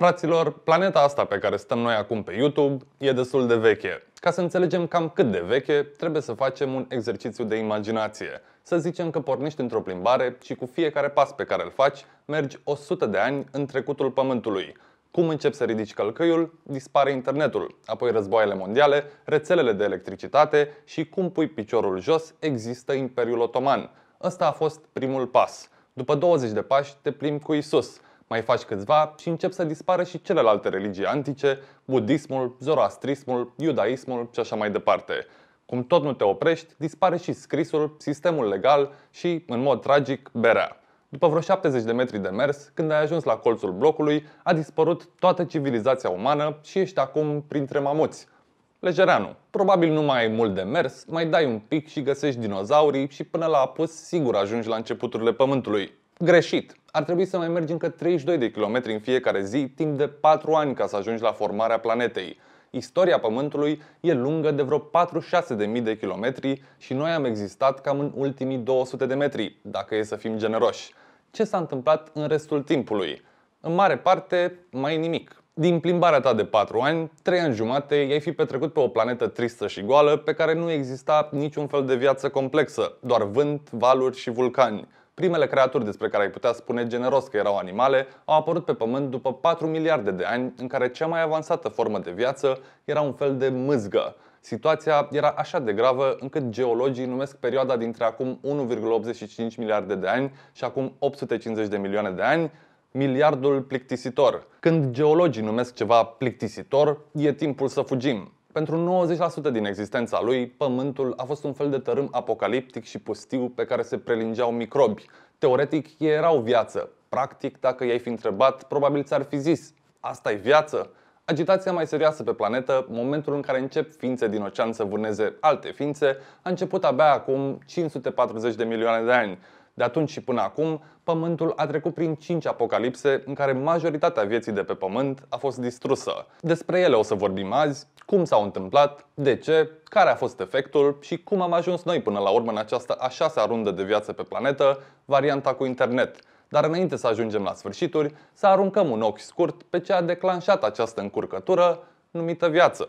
Fraților, planeta asta pe care stăm noi acum pe YouTube e destul de veche. Ca să înțelegem cam cât de veche, trebuie să facem un exercițiu de imaginație. Să zicem că pornești într-o plimbare și cu fiecare pas pe care îl faci, mergi 100 de ani în trecutul Pământului. Cum începi să ridici călcăiul, dispare internetul, apoi războaiele mondiale, rețelele de electricitate și cum pui piciorul jos, există Imperiul Otoman. Ăsta a fost primul pas. După 20 de pași te plimbi cu Isus, mai faci câțiva și încep să dispară și celelalte religii antice, budismul, zoroastrismul, iudaismul și așa mai departe. Cum tot nu te oprești, dispare și scrisul, sistemul legal și, în mod tragic, berea. După vreo 70 de metri de mers, când ai ajuns la colțul blocului, a dispărut toată civilizația umană și ești acum printre mamuți. Lejereanu, probabil nu mai ai mult de mers, mai dai un pic și găsești dinozaurii și până la apus sigur ajungi la începuturile pământului. Greșit! Ar trebui să mai mergi încă 32 de kilometri în fiecare zi, timp de 4 ani ca să ajungi la formarea planetei. Istoria Pământului e lungă de vreo 46.000 de kilometri și noi am existat cam în ultimii 200 de metri, dacă e să fim generoși. Ce s-a întâmplat în restul timpului? În mare parte, mai nimic. Din plimbarea ta de 4 ani, 3 ani jumate, i-ai fi petrecut pe o planetă tristă și goală pe care nu exista niciun fel de viață complexă, doar vânt, valuri și vulcani. Primele creaturi despre care ai putea spune generos că erau animale au apărut pe Pământ după 4 miliarde de ani, în care cea mai avansată formă de viață era un fel de mâzgă. Situația era așa de gravă încât geologii numesc perioada dintre acum 1,85 miliarde de ani și acum 850 de milioane de ani miliardul plictisitor. Când geologii numesc ceva plictisitor, e timpul să fugim. Pentru 90% din existența lui, Pământul a fost un fel de tărâm apocaliptic și pustiu pe care se prelingeau microbi. Teoretic, ei erau viață. Practic, dacă i-ai fi întrebat, probabil ți-ar fi zis asta e viață? Agitația mai serioasă pe planetă, momentul în care încep ființe din ocean să vâneze alte ființe, a început abia acum 540 de milioane de ani. De atunci și până acum, Pământul a trecut prin 5 apocalipse în care majoritatea vieții de pe Pământ a fost distrusă. Despre ele o să vorbim azi, cum s-au întâmplat, de ce, care a fost efectul și cum am ajuns noi până la urmă în această a șasea rundă de viață pe planetă, varianta cu internet. Dar înainte să ajungem la sfârșituri, să aruncăm un ochi scurt pe ce a declanșat această încurcătură numită viață.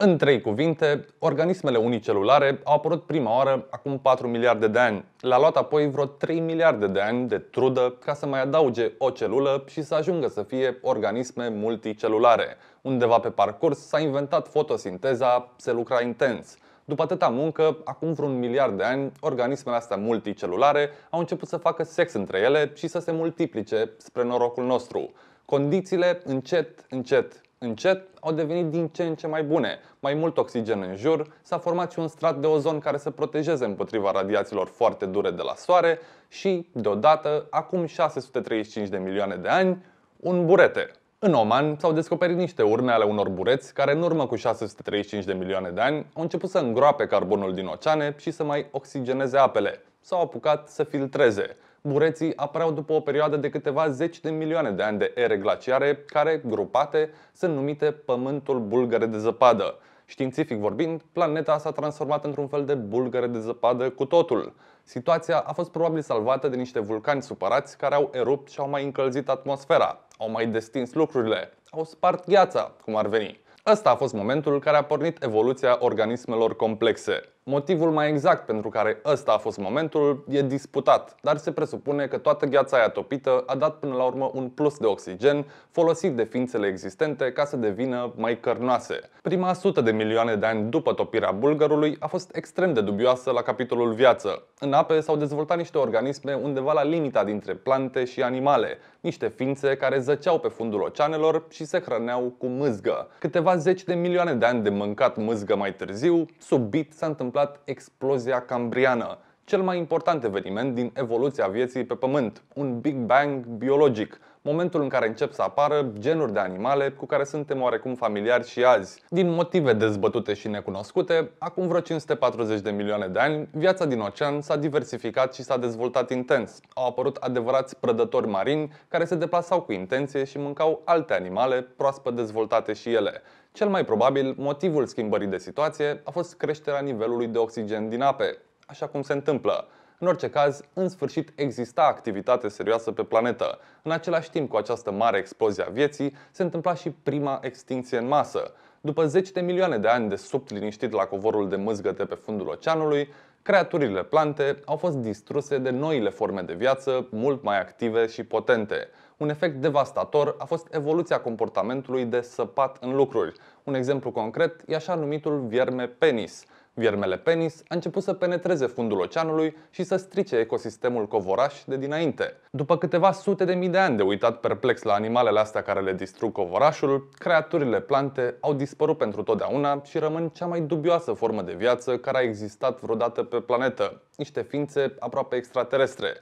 În trei cuvinte, organismele unicelulare au apărut prima oară acum 4 miliarde de ani. Le-a luat apoi vreo 3 miliarde de ani de trudă ca să mai adauge o celulă și să ajungă să fie organisme multicelulare. Undeva pe parcurs s-a inventat fotosinteza, se lucra intens. După atâta muncă, acum vreun miliard de ani, organismele astea multicelulare au început să facă sex între ele și să se multiplice spre norocul nostru. Condițiile încet, încet încet au devenit din ce în ce mai bune. Mai mult oxigen în jur, s-a format și un strat de ozon care să protejeze împotriva radiațiilor foarte dure de la soare și, deodată, acum 635 de milioane de ani, un burete. În Oman s-au descoperit niște urme ale unor bureți care în urmă cu 635 de milioane de ani au început să îngroape carbonul din oceane și să mai oxigeneze apele. S-au apucat să filtreze. Bureții apăreau după o perioadă de câteva zeci de milioane de ani de ere glaciare, care, grupate, sunt numite Pământul Bulgare de Zăpadă. Științific vorbind, planeta s-a transformat într-un fel de bulgare de zăpadă cu totul. Situația a fost probabil salvată de niște vulcani supărați care au erupt și au mai încălzit atmosfera, au mai destins lucrurile, au spart gheața, cum ar veni. Ăsta a fost momentul care a pornit evoluția organismelor complexe. Motivul mai exact pentru care ăsta a fost momentul e disputat, dar se presupune că toată gheața aia topită a dat până la urmă un plus de oxigen folosit de ființele existente ca să devină mai cărnoase. Prima sută de milioane de ani după topirea bulgărului a fost extrem de dubioasă la capitolul viață. În ape s-au dezvoltat niște organisme undeva la limita dintre plante și animale, niște ființe care zăceau pe fundul oceanelor și se hrăneau cu mâzgă. Câteva zeci de milioane de ani de mâncat mâzgă mai târziu, subit s-a întâmplat întâmplat explozia cambriană, cel mai important eveniment din evoluția vieții pe Pământ, un Big Bang biologic, momentul în care încep să apară genuri de animale cu care suntem oarecum familiari și azi. Din motive dezbătute și necunoscute, acum vreo 540 de milioane de ani, viața din ocean s-a diversificat și s-a dezvoltat intens. Au apărut adevărați prădători marini care se deplasau cu intenție și mâncau alte animale proaspăt dezvoltate și ele. Cel mai probabil, motivul schimbării de situație a fost creșterea nivelului de oxigen din ape, așa cum se întâmplă. În orice caz, în sfârșit exista activitate serioasă pe planetă. În același timp cu această mare explozie a vieții, se întâmpla și prima extinție în masă. După zeci de milioane de ani de subt liniștit la covorul de mâzgăte pe fundul oceanului, creaturile plante au fost distruse de noile forme de viață mult mai active și potente. Un efect devastator a fost evoluția comportamentului de săpat în lucruri. Un exemplu concret e așa numitul vierme penis. Viermele penis a început să penetreze fundul oceanului și să strice ecosistemul covoraș de dinainte. După câteva sute de mii de ani de uitat perplex la animalele astea care le distrug covorașul, creaturile plante au dispărut pentru totdeauna și rămân cea mai dubioasă formă de viață care a existat vreodată pe planetă, niște ființe aproape extraterestre.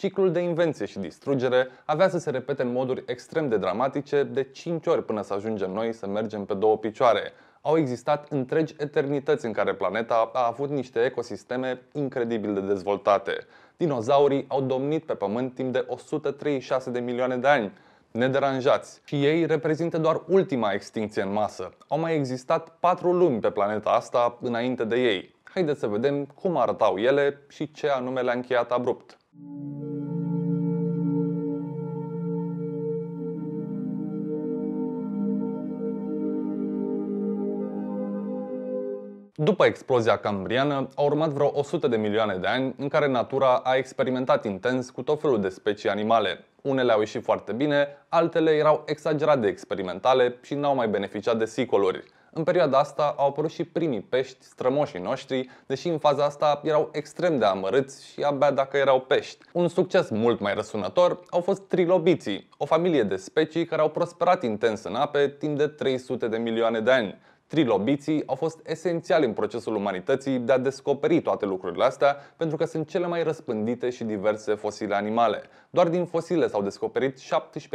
Ciclul de invenție și distrugere avea să se repete în moduri extrem de dramatice de 5 ori până să ajungem noi să mergem pe două picioare. Au existat întregi eternități în care planeta a avut niște ecosisteme incredibil de dezvoltate. Dinozaurii au domnit pe pământ timp de 136 de milioane de ani, nederanjați. Și ei reprezintă doar ultima extinție în masă. Au mai existat patru lumi pe planeta asta înainte de ei. Haideți să vedem cum arătau ele și ce anume le-a încheiat abrupt. După explozia cambriană, au urmat vreo 100 de milioane de ani în care natura a experimentat intens cu tot felul de specii animale. Unele au ieșit foarte bine, altele erau exagerat de experimentale și n-au mai beneficiat de sicoluri. În perioada asta au apărut și primii pești, strămoșii noștri, deși în faza asta erau extrem de amărâți și abia dacă erau pești. Un succes mult mai răsunător au fost trilobiții, o familie de specii care au prosperat intens în ape timp de 300 de milioane de ani. Trilobiții au fost esențiali în procesul umanității de a descoperi toate lucrurile astea, pentru că sunt cele mai răspândite și diverse fosile animale. Doar din fosile s-au descoperit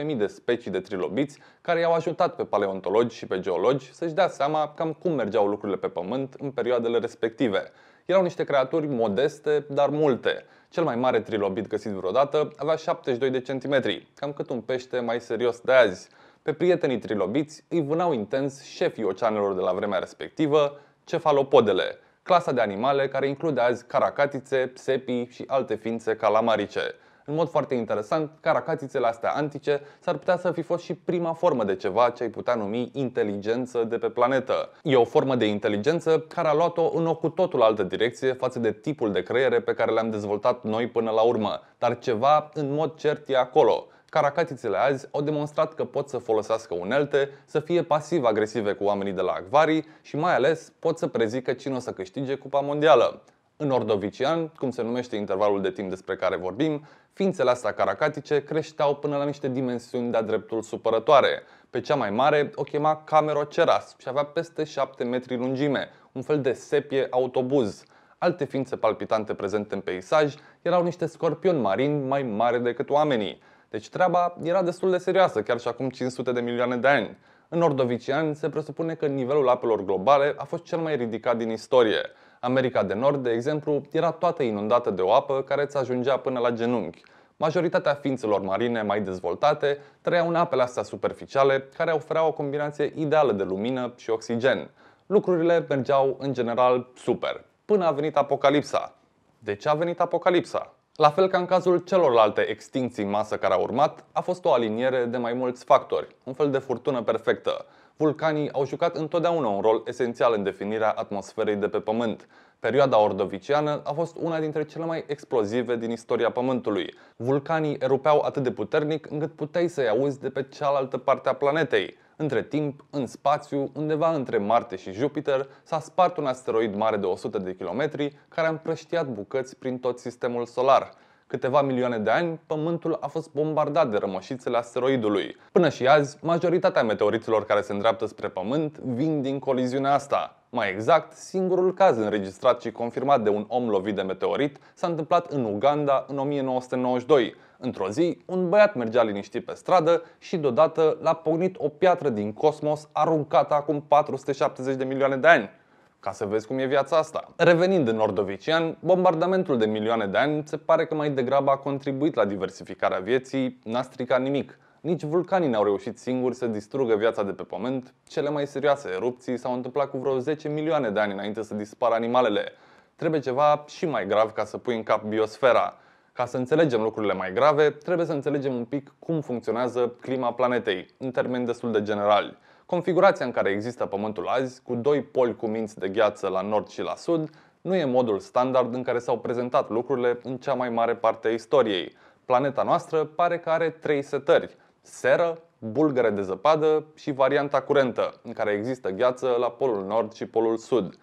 17.000 de specii de trilobiți, care i-au ajutat pe paleontologi și pe geologi să-și dea seama cam cum mergeau lucrurile pe pământ în perioadele respective. Erau niște creaturi modeste, dar multe. Cel mai mare trilobit găsit vreodată avea 72 de centimetri, cam cât un pește mai serios de azi. Pe prietenii trilobiți îi vânau intens șefii oceanelor de la vremea respectivă, cefalopodele, clasa de animale care include azi caracatițe, psepii și alte ființe calamarice. În mod foarte interesant, caracatițele astea antice s-ar putea să fi fost și prima formă de ceva ce ai putea numi inteligență de pe planetă. E o formă de inteligență care a luat-o în o cu totul altă direcție față de tipul de creiere pe care le-am dezvoltat noi până la urmă, dar ceva în mod cert e acolo caracatițele azi au demonstrat că pot să folosească unelte, să fie pasiv-agresive cu oamenii de la acvarii și mai ales pot să prezică cine o să câștige Cupa Mondială. În ordovician, cum se numește intervalul de timp despre care vorbim, ființele astea caracatice creșteau până la niște dimensiuni de-a dreptul supărătoare. Pe cea mai mare o chema Cameroceras și avea peste 7 metri lungime, un fel de sepie autobuz. Alte ființe palpitante prezente în peisaj erau niște scorpioni marini mai mari decât oamenii. Deci treaba era destul de serioasă, chiar și acum 500 de milioane de ani. În Ordovician se presupune că nivelul apelor globale a fost cel mai ridicat din istorie. America de Nord, de exemplu, era toată inundată de o apă care îți ajungea până la genunchi. Majoritatea ființelor marine mai dezvoltate trăiau în apele astea superficiale, care ofereau o combinație ideală de lumină și oxigen. Lucrurile mergeau, în general, super, până a venit apocalipsa. De ce a venit apocalipsa? La fel ca în cazul celorlalte extincții masă care au urmat, a fost o aliniere de mai mulți factori, un fel de furtună perfectă. Vulcanii au jucat întotdeauna un rol esențial în definirea atmosferei de pe Pământ, Perioada ordoviciană a fost una dintre cele mai explozive din istoria Pământului. Vulcanii erupeau atât de puternic încât puteai să-i auzi de pe cealaltă parte a planetei. Între timp, în spațiu, undeva între Marte și Jupiter, s-a spart un asteroid mare de 100 de kilometri care a împrăștiat bucăți prin tot sistemul solar. Câteva milioane de ani, Pământul a fost bombardat de rămășițele asteroidului. Până și azi, majoritatea meteoriților care se îndreaptă spre Pământ vin din coliziunea asta. Mai exact, singurul caz înregistrat și confirmat de un om lovit de meteorit s-a întâmplat în Uganda în 1992. Într-o zi, un băiat mergea liniștit pe stradă și deodată l-a pognit o piatră din cosmos aruncată acum 470 de milioane de ani ca să vezi cum e viața asta. Revenind în Ordovician, bombardamentul de milioane de ani se pare că mai degrabă a contribuit la diversificarea vieții, n-a stricat nimic. Nici vulcanii n-au reușit singuri să distrugă viața de pe pământ. Cele mai serioase erupții s-au întâmplat cu vreo 10 milioane de ani înainte să dispară animalele. Trebuie ceva și mai grav ca să pui în cap biosfera. Ca să înțelegem lucrurile mai grave, trebuie să înțelegem un pic cum funcționează clima planetei, în termeni destul de generali. Configurația în care există Pământul azi, cu doi poli cu minți de gheață la nord și la sud, nu e modul standard în care s-au prezentat lucrurile în cea mai mare parte a istoriei. Planeta noastră pare că are trei setări – seră, bulgăre de zăpadă și varianta curentă, în care există gheață la polul nord și polul sud.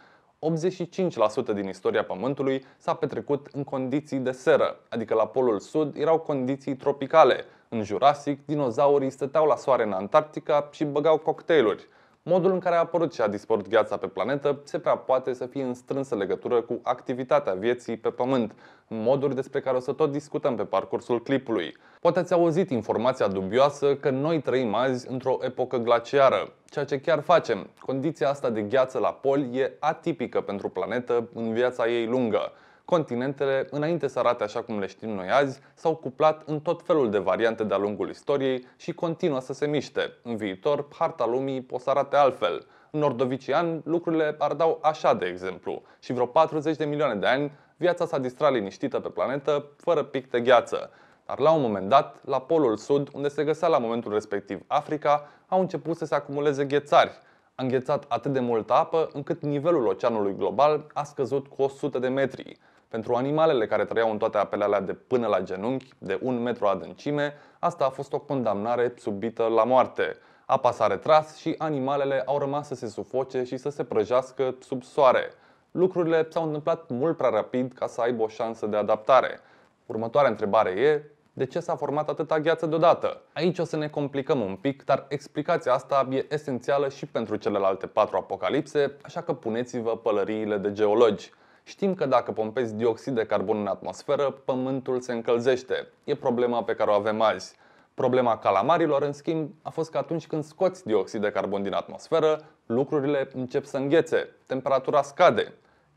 85% din istoria Pământului s-a petrecut în condiții de seră, adică la polul sud erau condiții tropicale. În Jurasic, dinozaurii stăteau la soare în Antarctica și băgau cocktailuri. Modul în care a apărut și a dispărut viața pe planetă se prea poate să fie în strânsă legătură cu activitatea vieții pe Pământ, moduri despre care o să tot discutăm pe parcursul clipului. Poate ați auzit informația dubioasă că noi trăim azi într-o epocă glaciară, ceea ce chiar facem. Condiția asta de gheață la pol e atipică pentru planetă în viața ei lungă. Continentele, înainte să arate așa cum le știm noi azi, s-au cuplat în tot felul de variante de-a lungul istoriei și continuă să se miște. În viitor, harta lumii o să arate altfel. În nordovician, lucrurile ardau așa, de exemplu, și vreo 40 de milioane de ani viața s-a distrat liniștită pe planetă, fără pic de gheață. Dar la un moment dat, la polul sud, unde se găsea la momentul respectiv Africa, au început să se acumuleze ghețari. A înghețat atât de multă apă încât nivelul oceanului global a scăzut cu 100 de metri. Pentru animalele care trăiau în toate apele alea de până la genunchi, de un metru adâncime, asta a fost o condamnare subită la moarte. Apa s-a retras și animalele au rămas să se sufoce și să se prăjească sub soare. Lucrurile s-au întâmplat mult prea rapid ca să aibă o șansă de adaptare. Următoarea întrebare e, de ce s-a format atâta gheață deodată? Aici o să ne complicăm un pic, dar explicația asta e esențială și pentru celelalte patru apocalipse, așa că puneți-vă pălăriile de geologi. Știm că dacă pompezi dioxid de carbon în atmosferă, pământul se încălzește. E problema pe care o avem azi. Problema calamarilor, în schimb, a fost că atunci când scoți dioxid de carbon din atmosferă, lucrurile încep să înghețe, temperatura scade.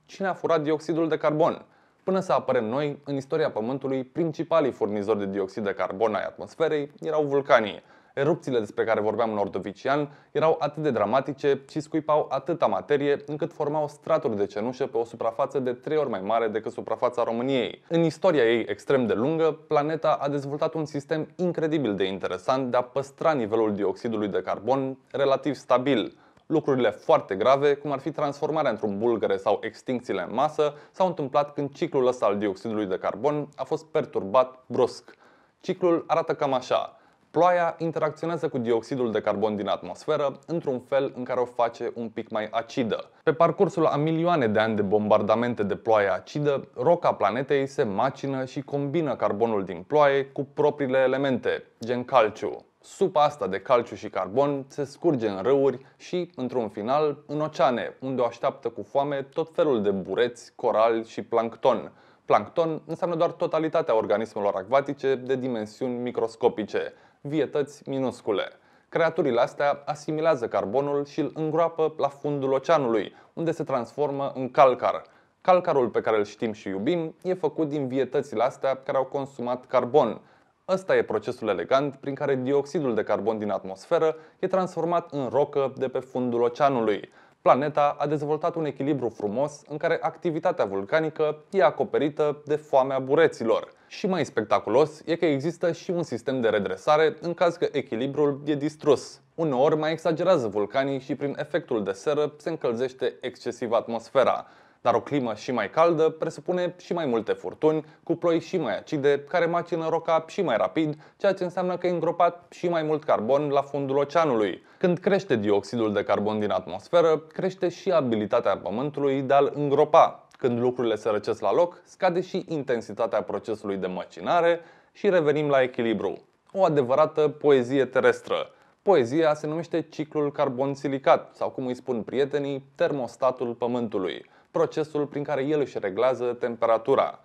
Cine a furat dioxidul de carbon? Până să apărem noi, în istoria Pământului, principalii furnizori de dioxid de carbon ai atmosferei erau vulcanii. Erupțiile despre care vorbeam în Ordovician erau atât de dramatice și scuipau atâta materie încât formau straturi de cenușă pe o suprafață de trei ori mai mare decât suprafața României. În istoria ei extrem de lungă, planeta a dezvoltat un sistem incredibil de interesant de a păstra nivelul dioxidului de carbon relativ stabil. Lucrurile foarte grave, cum ar fi transformarea într-un bulgăre sau extincțiile în masă, s-au întâmplat când ciclul ăsta al dioxidului de carbon a fost perturbat brusc. Ciclul arată cam așa. Ploaia interacționează cu dioxidul de carbon din atmosferă într-un fel în care o face un pic mai acidă. Pe parcursul a milioane de ani de bombardamente de ploaie acidă, roca planetei se macină și combină carbonul din ploaie cu propriile elemente, gen calciu. Supa asta de calciu și carbon se scurge în râuri și, într-un final, în oceane, unde o așteaptă cu foame tot felul de bureți, corali și plancton. Plancton înseamnă doar totalitatea organismelor acvatice de dimensiuni microscopice, vietăți minuscule. Creaturile astea asimilează carbonul și îl îngroapă la fundul oceanului, unde se transformă în calcar. Calcarul pe care îl știm și iubim e făcut din vietățile astea care au consumat carbon. Ăsta e procesul elegant prin care dioxidul de carbon din atmosferă e transformat în rocă de pe fundul oceanului. Planeta a dezvoltat un echilibru frumos în care activitatea vulcanică e acoperită de foamea bureților. Și mai spectaculos e că există și un sistem de redresare în caz că echilibrul e distrus. Uneori mai exagerează vulcanii și prin efectul de seră se încălzește excesiv atmosfera, dar o climă și mai caldă presupune și mai multe furtuni, cu ploi și mai acide, care macină roca și mai rapid, ceea ce înseamnă că e îngropat și mai mult carbon la fundul oceanului. Când crește dioxidul de carbon din atmosferă, crește și abilitatea pământului de a-l îngropa, când lucrurile se răcesc la loc, scade și intensitatea procesului de măcinare și revenim la echilibru. O adevărată poezie terestră. Poezia se numește ciclul carbon-silicat, sau cum îi spun prietenii, termostatul pământului, procesul prin care el își reglează temperatura.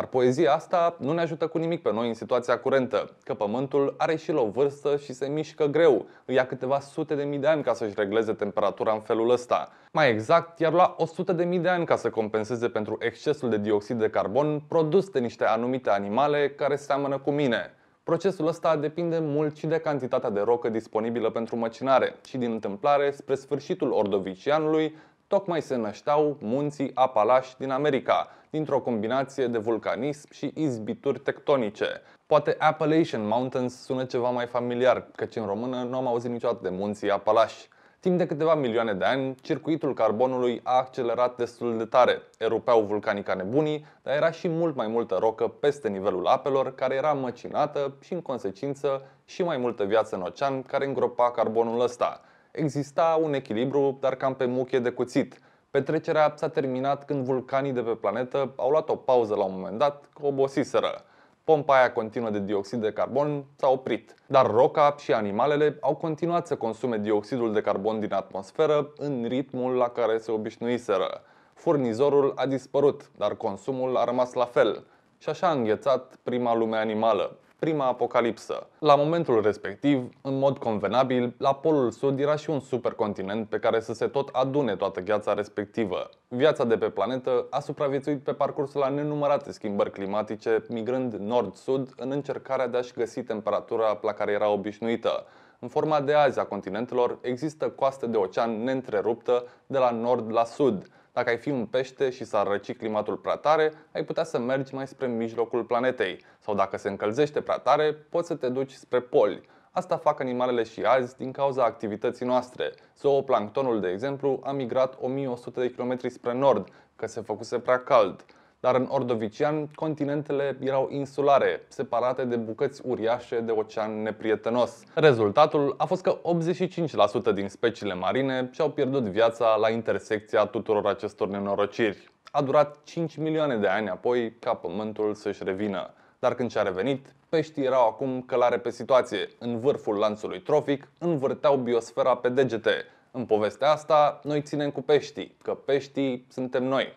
Dar poezia asta nu ne ajută cu nimic pe noi în situația curentă, că pământul are și el o vârstă și se mișcă greu. Îi ia câteva sute de mii de ani ca să-și regleze temperatura în felul ăsta. Mai exact, iar la 100 de mii de ani ca să compenseze pentru excesul de dioxid de carbon produs de niște anumite animale care seamănă cu mine. Procesul ăsta depinde mult și de cantitatea de rocă disponibilă pentru măcinare și din întâmplare, spre sfârșitul Ordovicianului, tocmai se nășteau munții Apalași din America, dintr-o combinație de vulcanism și izbituri tectonice. Poate Appalachian Mountains sună ceva mai familiar, căci în română nu am auzit niciodată de munții Apalași. Timp de câteva milioane de ani, circuitul carbonului a accelerat destul de tare. Erupeau vulcanii ca nebunii, dar era și mult mai multă rocă peste nivelul apelor, care era măcinată și, în consecință, și mai multă viață în ocean, care îngropa carbonul ăsta exista un echilibru, dar cam pe muchie de cuțit. Petrecerea s-a terminat când vulcanii de pe planetă au luat o pauză la un moment dat, că obosiseră. Pompa aia continuă de dioxid de carbon s-a oprit, dar roca și animalele au continuat să consume dioxidul de carbon din atmosferă în ritmul la care se obișnuiseră. Furnizorul a dispărut, dar consumul a rămas la fel și așa a înghețat prima lume animală prima apocalipsă. La momentul respectiv, în mod convenabil, la polul sud era și un supercontinent pe care să se tot adune toată gheața respectivă. Viața de pe planetă a supraviețuit pe parcursul la nenumărate schimbări climatice, migrând nord-sud în încercarea de a-și găsi temperatura la care era obișnuită. În forma de azi a continentelor există coaste de ocean neîntreruptă de la nord la sud, dacă ai fi un pește și s-ar răci climatul prea tare, ai putea să mergi mai spre mijlocul planetei. Sau dacă se încălzește prea tare, poți să te duci spre poli. Asta fac animalele și azi din cauza activității noastre. Zooplanctonul, de exemplu, a migrat 1100 de km spre nord, că se făcuse prea cald dar în Ordovician continentele erau insulare, separate de bucăți uriașe de ocean neprietenos. Rezultatul a fost că 85% din speciile marine și-au pierdut viața la intersecția tuturor acestor nenorociri. A durat 5 milioane de ani apoi ca pământul să-și revină. Dar când și-a revenit, peștii erau acum călare pe situație. În vârful lanțului trofic învârteau biosfera pe degete. În povestea asta, noi ținem cu peștii, că peștii suntem noi.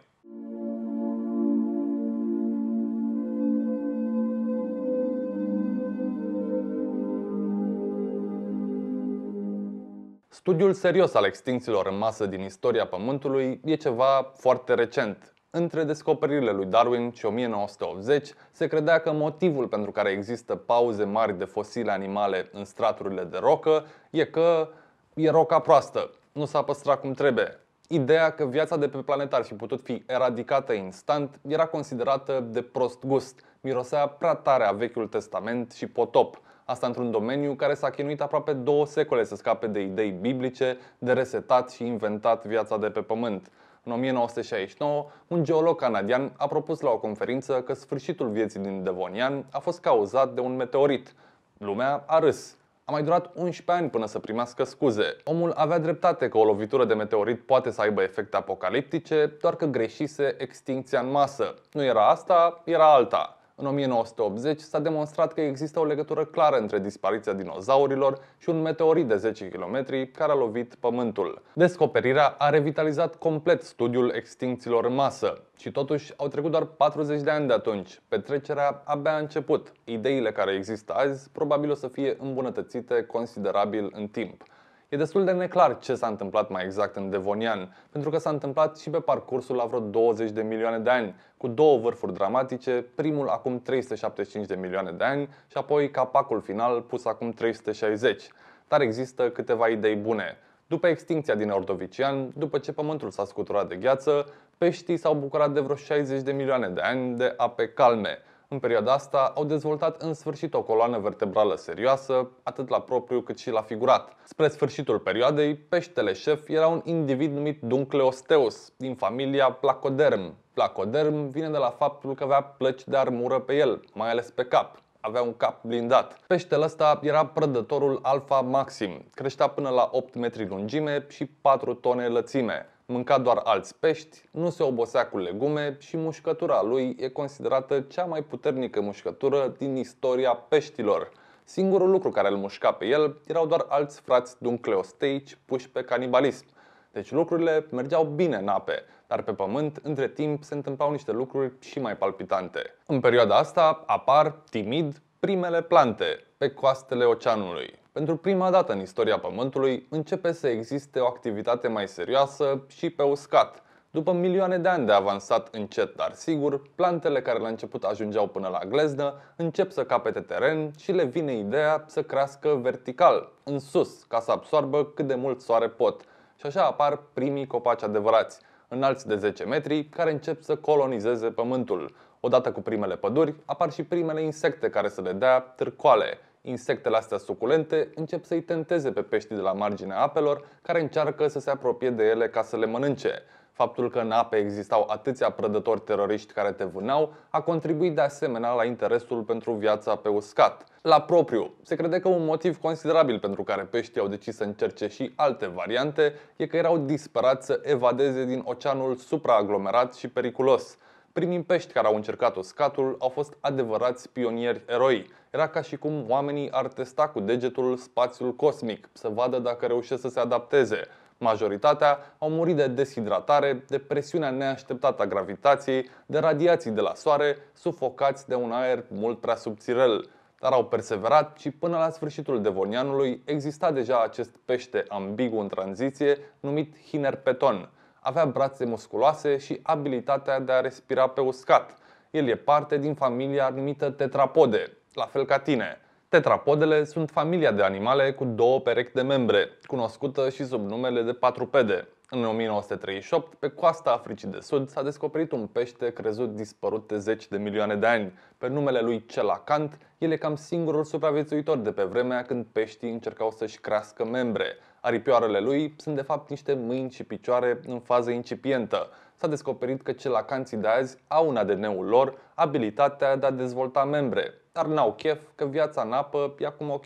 Studiul serios al extincțiilor în masă din istoria Pământului e ceva foarte recent. Între descoperirile lui Darwin și 1980 se credea că motivul pentru care există pauze mari de fosile animale în straturile de rocă e că e roca proastă, nu s-a păstrat cum trebuie. Ideea că viața de pe planetă ar fi putut fi eradicată instant era considerată de prost gust, mirosea prea tare a Vechiul Testament și potop – Asta într-un domeniu care s-a chinuit aproape două secole să scape de idei biblice, de resetat și inventat viața de pe pământ. În 1969, un geolog canadian a propus la o conferință că sfârșitul vieții din Devonian a fost cauzat de un meteorit. Lumea a râs. A mai durat 11 ani până să primească scuze. Omul avea dreptate că o lovitură de meteorit poate să aibă efecte apocaliptice, doar că greșise extinția în masă. Nu era asta, era alta. În 1980 s-a demonstrat că există o legătură clară între dispariția dinozaurilor și un meteorit de 10 km care a lovit Pământul. Descoperirea a revitalizat complet studiul extincțiilor în masă și totuși au trecut doar 40 de ani de atunci. Petrecerea abia a început. Ideile care există azi probabil o să fie îmbunătățite considerabil în timp. E destul de neclar ce s-a întâmplat mai exact în Devonian, pentru că s-a întâmplat și pe parcursul la vreo 20 de milioane de ani, cu două vârfuri dramatice, primul acum 375 de milioane de ani și apoi capacul final pus acum 360. Dar există câteva idei bune. După extinția din Ordovician, după ce pământul s-a scuturat de gheață, peștii s-au bucurat de vreo 60 de milioane de ani de ape calme, în perioada asta au dezvoltat în sfârșit o coloană vertebrală serioasă, atât la propriu cât și la figurat. Spre sfârșitul perioadei, peștele șef era un individ numit Duncleosteus, din familia Placoderm. Placoderm vine de la faptul că avea plăci de armură pe el, mai ales pe cap avea un cap blindat. Peștele ăsta era prădătorul Alfa Maxim. Creștea până la 8 metri lungime și 4 tone lățime mânca doar alți pești, nu se obosea cu legume și mușcătura lui e considerată cea mai puternică mușcătură din istoria peștilor. Singurul lucru care îl mușca pe el erau doar alți frați cleosteici puși pe canibalism. Deci lucrurile mergeau bine în ape, dar pe pământ, între timp, se întâmplau niște lucruri și mai palpitante. În perioada asta apar, timid, primele plante pe coastele oceanului. Pentru prima dată în istoria Pământului începe să existe o activitate mai serioasă și pe uscat. După milioane de ani de avansat încet, dar sigur, plantele care la început ajungeau până la gleznă încep să capete teren și le vine ideea să crească vertical, în sus, ca să absoarbă cât de mult soare pot. Și așa apar primii copaci adevărați, înalți de 10 metri, care încep să colonizeze pământul. Odată cu primele păduri, apar și primele insecte care să le dea târcoale – Insectele astea suculente încep să-i tenteze pe peștii de la marginea apelor, care încearcă să se apropie de ele ca să le mănânce. Faptul că în ape existau atâția prădători teroriști care te vânau a contribuit de asemenea la interesul pentru viața pe uscat. La propriu, se crede că un motiv considerabil pentru care peștii au decis să încerce și alte variante e că erau disperați să evadeze din oceanul supraaglomerat și periculos. Primii pești care au încercat uscatul au fost adevărați pionieri eroi. Era ca și cum oamenii ar testa cu degetul spațiul cosmic, să vadă dacă reușesc să se adapteze. Majoritatea au murit de deshidratare, de presiunea neașteptată a gravitației, de radiații de la soare, sufocați de un aer mult prea subțirel. Dar au perseverat și până la sfârșitul devonianului exista deja acest pește ambigu în tranziție numit hinerpeton avea brațe musculoase și abilitatea de a respira pe uscat. El e parte din familia numită tetrapode, la fel ca tine. Tetrapodele sunt familia de animale cu două perechi de membre, cunoscută și sub numele de patrupede. În 1938, pe coasta Africii de Sud, s-a descoperit un pește crezut dispărut de zeci de milioane de ani. Pe numele lui Celacant, el e cam singurul supraviețuitor de pe vremea când peștii încercau să-și crească membre. Aripioarele lui sunt de fapt niște mâini și picioare în fază incipientă. S-a descoperit că celacanții de azi au în ADN-ul lor abilitatea de a dezvolta membre, dar n-au chef că viața în apă e acum ok.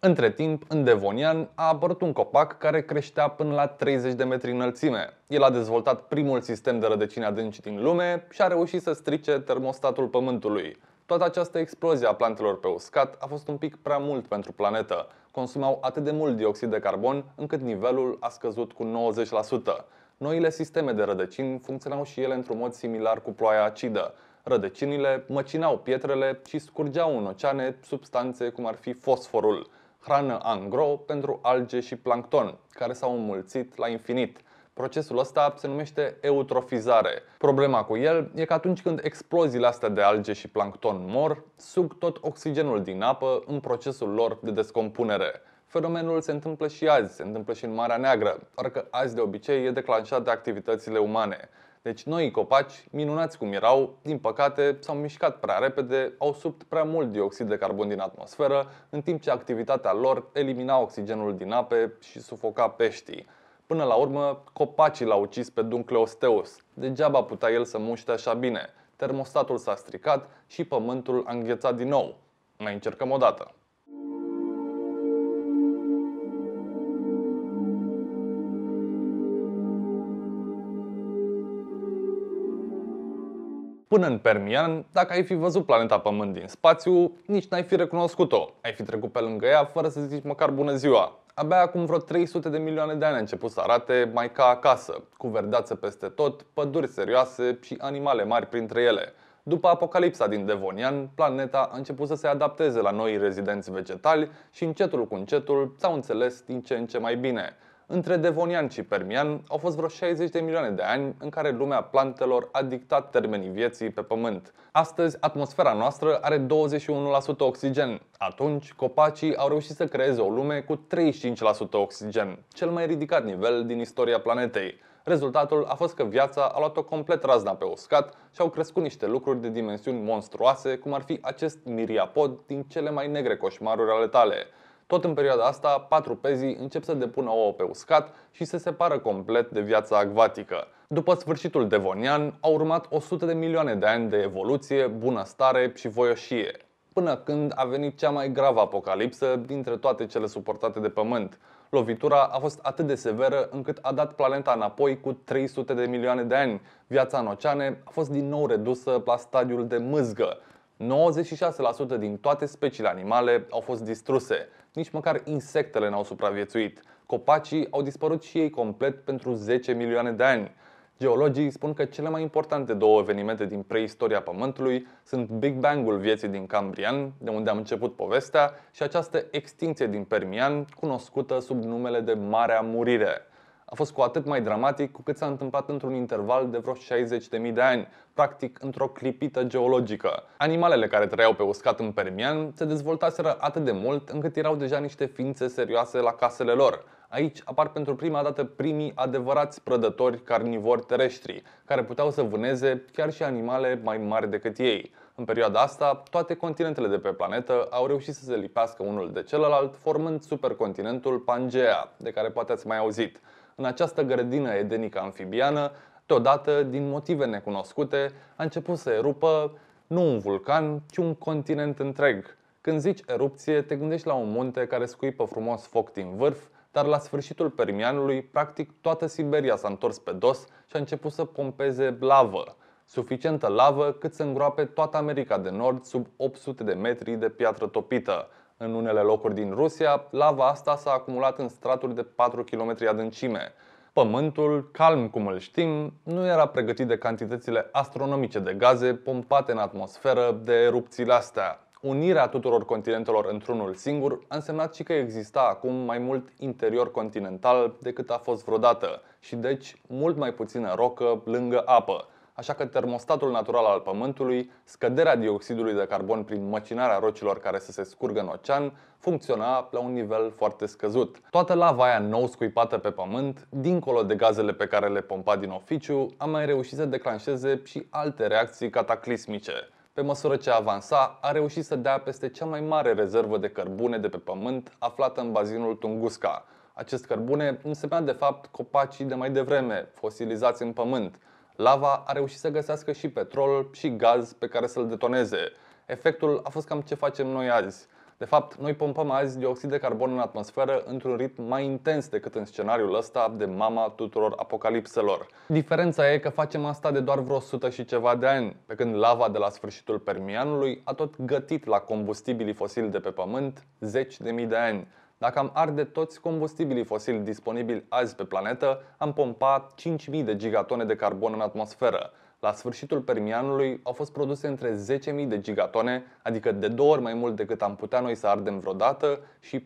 Între timp, în Devonian a apărut un copac care creștea până la 30 de metri înălțime. El a dezvoltat primul sistem de rădăcini adânci din lume și a reușit să strice termostatul pământului. Toată această explozie a plantelor pe uscat a fost un pic prea mult pentru planetă. Consumau atât de mult dioxid de carbon încât nivelul a scăzut cu 90%. Noile sisteme de rădăcini funcționau și ele într-un mod similar cu ploaia acidă. Rădăcinile măcinau pietrele și scurgeau în oceane substanțe cum ar fi fosforul, hrană angro pentru alge și plancton, care s-au înmulțit la infinit – Procesul ăsta se numește eutrofizare. Problema cu el e că atunci când exploziile astea de alge și plancton mor, sug tot oxigenul din apă în procesul lor de descompunere. Fenomenul se întâmplă și azi, se întâmplă și în Marea Neagră, doar că azi de obicei e declanșat de activitățile umane. Deci noi copaci, minunați cum erau, din păcate s-au mișcat prea repede, au subt prea mult dioxid de carbon din atmosferă, în timp ce activitatea lor elimina oxigenul din ape și sufoca peștii. Până la urmă, copacii l-au ucis pe Duncleosteus. Degeaba putea el să muște așa bine. Termostatul s-a stricat și pământul a înghețat din nou. Mai încercăm o dată. Până în Permian, dacă ai fi văzut planeta Pământ din spațiu, nici n-ai fi recunoscut-o. Ai fi trecut pe lângă ea fără să zici măcar bună ziua. Abia acum vreo 300 de milioane de ani a început să arate mai ca acasă, cu verdeață peste tot, păduri serioase și animale mari printre ele. După apocalipsa din Devonian, planeta a început să se adapteze la noi rezidenți vegetali și încetul cu încetul s-au înțeles din ce în ce mai bine. Între Devonian și Permian au fost vreo 60 de milioane de ani în care lumea plantelor a dictat termenii vieții pe pământ. Astăzi, atmosfera noastră are 21% oxigen. Atunci, copacii au reușit să creeze o lume cu 35% oxigen, cel mai ridicat nivel din istoria planetei. Rezultatul a fost că viața a luat-o complet razna pe uscat și au crescut niște lucruri de dimensiuni monstruoase, cum ar fi acest miriapod din cele mai negre coșmaruri ale tale – tot în perioada asta, patru pezii încep să depună ouă pe uscat și se separă complet de viața acvatică. După sfârșitul devonian, au urmat 100 de milioane de ani de evoluție, bunăstare și voioșie, până când a venit cea mai gravă apocalipsă dintre toate cele suportate de pământ. Lovitura a fost atât de severă încât a dat planeta înapoi cu 300 de milioane de ani. Viața în oceane a fost din nou redusă la stadiul de mâzgă. 96% din toate speciile animale au fost distruse nici măcar insectele n-au supraviețuit. Copacii au dispărut și ei complet pentru 10 milioane de ani. Geologii spun că cele mai importante două evenimente din preistoria Pământului sunt Big Bang-ul vieții din Cambrian, de unde am început povestea, și această extinție din Permian, cunoscută sub numele de Marea Murire a fost cu atât mai dramatic cu cât s-a întâmplat într-un interval de vreo 60.000 de ani, practic într-o clipită geologică. Animalele care trăiau pe uscat în Permian se dezvoltaseră atât de mult încât erau deja niște ființe serioase la casele lor. Aici apar pentru prima dată primii adevărați prădători carnivori terestri, care puteau să vâneze chiar și animale mai mari decât ei. În perioada asta, toate continentele de pe planetă au reușit să se lipească unul de celălalt, formând supercontinentul Pangea, de care poate ați mai auzit în această grădină edenică amfibiană, deodată, din motive necunoscute, a început să erupă nu un vulcan, ci un continent întreg. Când zici erupție, te gândești la un munte care scuipă frumos foc din vârf, dar la sfârșitul Permianului, practic toată Siberia s-a întors pe dos și a început să pompeze lavă. Suficientă lavă cât să îngroape toată America de Nord sub 800 de metri de piatră topită în unele locuri din Rusia, lava asta s-a acumulat în straturi de 4 km adâncime. Pământul, calm cum îl știm, nu era pregătit de cantitățile astronomice de gaze pompate în atmosferă de erupțiile astea. Unirea tuturor continentelor într-unul singur a însemnat și că exista acum mai mult interior continental decât a fost vreodată și deci mult mai puțină rocă lângă apă așa că termostatul natural al pământului, scăderea dioxidului de carbon prin măcinarea rocilor care să se scurgă în ocean, funcționa la un nivel foarte scăzut. Toată lava aia nou scuipată pe pământ, dincolo de gazele pe care le pompa din oficiu, a mai reușit să declanșeze și alte reacții cataclismice. Pe măsură ce avansa, a reușit să dea peste cea mai mare rezervă de cărbune de pe pământ aflată în bazinul Tunguska. Acest cărbune însemna de fapt copacii de mai devreme, fosilizați în pământ, Lava a reușit să găsească și petrol și gaz pe care să-l detoneze. Efectul a fost cam ce facem noi azi. De fapt, noi pompăm azi dioxid de carbon în atmosferă într-un ritm mai intens decât în scenariul ăsta de mama tuturor apocalipselor. Diferența e că facem asta de doar vreo 100 și ceva de ani, pe când lava de la sfârșitul Permianului a tot gătit la combustibilii fosili de pe pământ zeci de mii de ani. Dacă am arde toți combustibilii fosili disponibili azi pe planetă, am pompat 5.000 de gigatone de carbon în atmosferă. La sfârșitul Permianului au fost produse între 10.000 de gigatone, adică de două ori mai mult decât am putea noi să ardem vreodată, și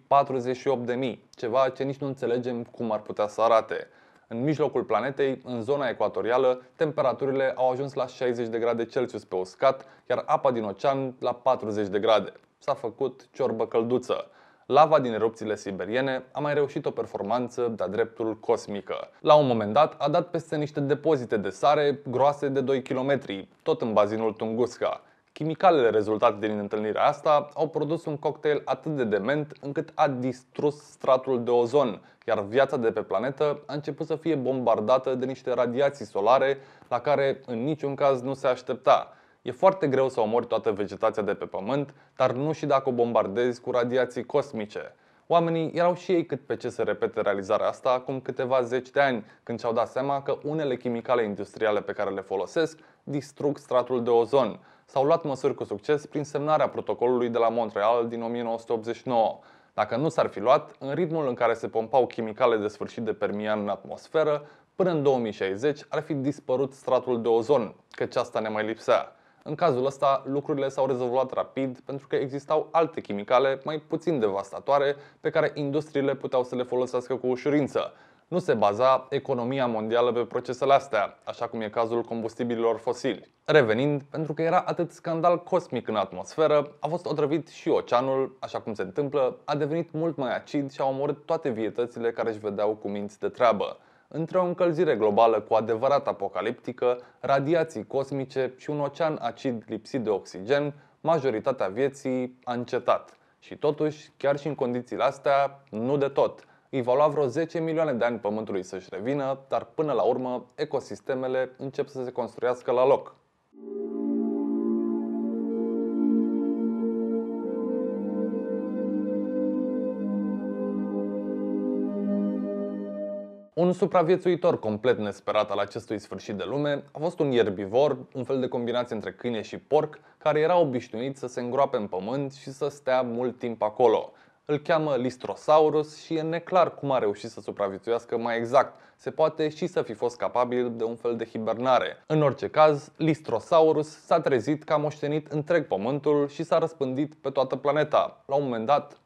48.000, ceva ce nici nu înțelegem cum ar putea să arate. În mijlocul planetei, în zona ecuatorială, temperaturile au ajuns la 60 de grade Celsius pe uscat, iar apa din ocean la 40 de grade. S-a făcut ciorbă călduță. Lava din erupțiile siberiene a mai reușit o performanță de-a dreptul cosmică. La un moment dat a dat peste niște depozite de sare groase de 2 km, tot în bazinul Tunguska. Chimicalele rezultate din întâlnirea asta au produs un cocktail atât de dement încât a distrus stratul de ozon, iar viața de pe planetă a început să fie bombardată de niște radiații solare la care în niciun caz nu se aștepta. E foarte greu să omori toată vegetația de pe pământ, dar nu și dacă o bombardezi cu radiații cosmice. Oamenii erau și ei cât pe ce să repete realizarea asta acum câteva zeci de ani, când și-au dat seama că unele chimicale industriale pe care le folosesc distrug stratul de ozon. S-au luat măsuri cu succes prin semnarea protocolului de la Montreal din 1989. Dacă nu s-ar fi luat, în ritmul în care se pompau chimicale de sfârșit de permian în atmosferă, până în 2060 ar fi dispărut stratul de ozon, căci asta ne mai lipsea. În cazul ăsta, lucrurile s-au rezolvat rapid pentru că existau alte chimicale mai puțin devastatoare pe care industriile puteau să le folosească cu ușurință. Nu se baza economia mondială pe procesele astea, așa cum e cazul combustibililor fosili. Revenind, pentru că era atât scandal cosmic în atmosferă, a fost otrăvit și oceanul, așa cum se întâmplă, a devenit mult mai acid și a omorât toate vietățile care își vedeau cu minți de treabă între o încălzire globală cu adevărat apocaliptică, radiații cosmice și un ocean acid lipsit de oxigen, majoritatea vieții a încetat. Și totuși, chiar și în condițiile astea, nu de tot. Îi va lua vreo 10 milioane de ani Pământului să-și revină, dar până la urmă ecosistemele încep să se construiască la loc. Un supraviețuitor complet nesperat al acestui sfârșit de lume a fost un ierbivor, un fel de combinație între câine și porc, care era obișnuit să se îngroape în pământ și să stea mult timp acolo. Îl cheamă Listrosaurus și e neclar cum a reușit să supraviețuiască mai exact. Se poate și să fi fost capabil de un fel de hibernare. În orice caz, Listrosaurus s-a trezit că a moștenit întreg pământul și s-a răspândit pe toată planeta. La un moment dat,